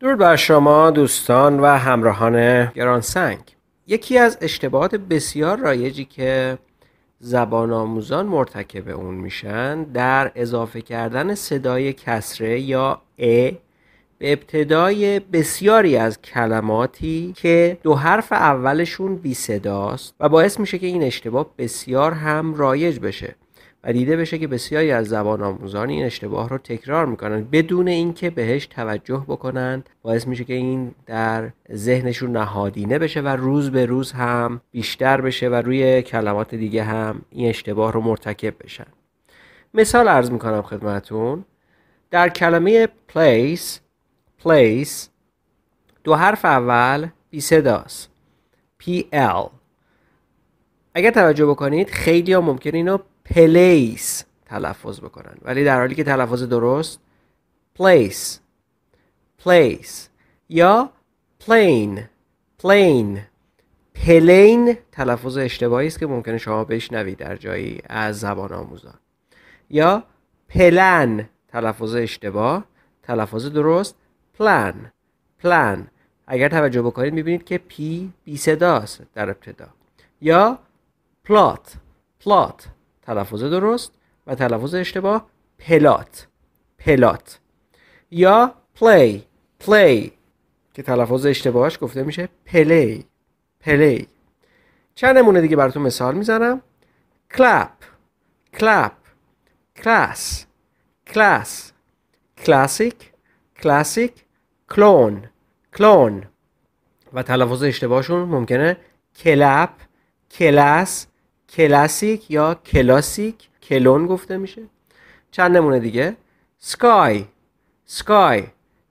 درود بر شما دوستان و همراهان گرانسنگ یکی از اشتباهات بسیار رایجی که زبان آموزان مرتکب اون میشن در اضافه کردن صدای کسره یا ا به ابتدای بسیاری از کلماتی که دو حرف اولشون بی صداست و باعث میشه که این اشتباه بسیار هم رایج بشه و دیده بشه که بسیاری از زبان آموزان این اشتباه رو تکرار میکنن بدون اینکه بهش توجه بکنند باعث میشه که این در ذهنشون نهادینه بشه و روز به روز هم بیشتر بشه و روی کلمات دیگه هم این اشتباه رو مرتکب بشن مثال ارز میکنم خدمتون در کلمه place place دو حرف اول بی صداست PL اگر توجه بکنید خیلی ها ممکن اینو پلیس تلفظ بکنن ولی در حالی که تلفظ درست پلیس پلیس یا پلین پلین پلین تلفظ اشتباهی است که ممکنه شما بشنوید در جایی از زبان آموزان یا پلن تلفظ اشتباه تلفظ درست پلن پلن اگر توجه بکنید میبینید که پی بی صداست در ابتدا یا پلات پلات تلفظ درست و تلفظ اشتباه پلات پلات یا پلی پلی که تلفظ اشتباهش گفته میشه پلی پلی چند نمونه دیگه براتون مثال میزنم کلاپ کلاپ کلاس کلاس کلاسیک کلاسیک کلون کلون و تلفظ اشتباهشون ممکنه کلاپ کلاس کلاسیک یا کلاسیک کلون گفته میشه چند نمونه دیگه سکای سکای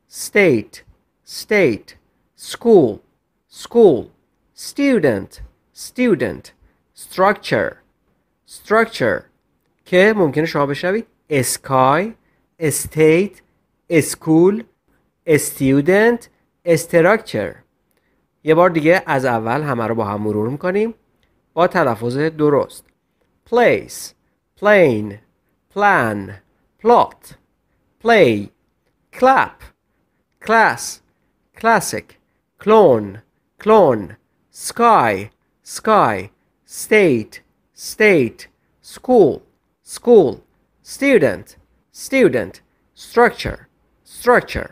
ستیت ستیت سکول سکول ستیودنت ستیودنت structure structure که ممکنه شما بشنوید اسکای استیت اسکول استیودنت استراکچر یه بار دیگه از اول همه رو با هم مرور میکنیم با تلفظ درست place plane plan plot play clap class classic clone clone sky sky state state school school student student structure structure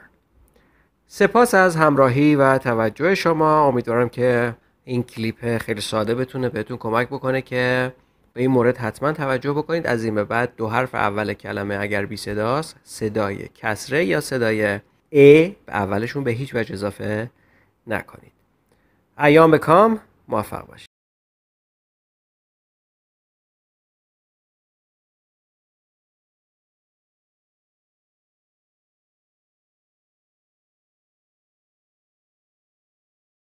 سپاس از همراهی و توجه شما امیدوارم که این کلیپ خیلی ساده بتونه بهتون کمک بکنه که به این مورد حتما توجه بکنید از این به بعد دو حرف اول کلمه اگر بی صداست صدای کسره یا صدای ای به اولشون به هیچ وجه اضافه نکنید ایام به کام موفق باشید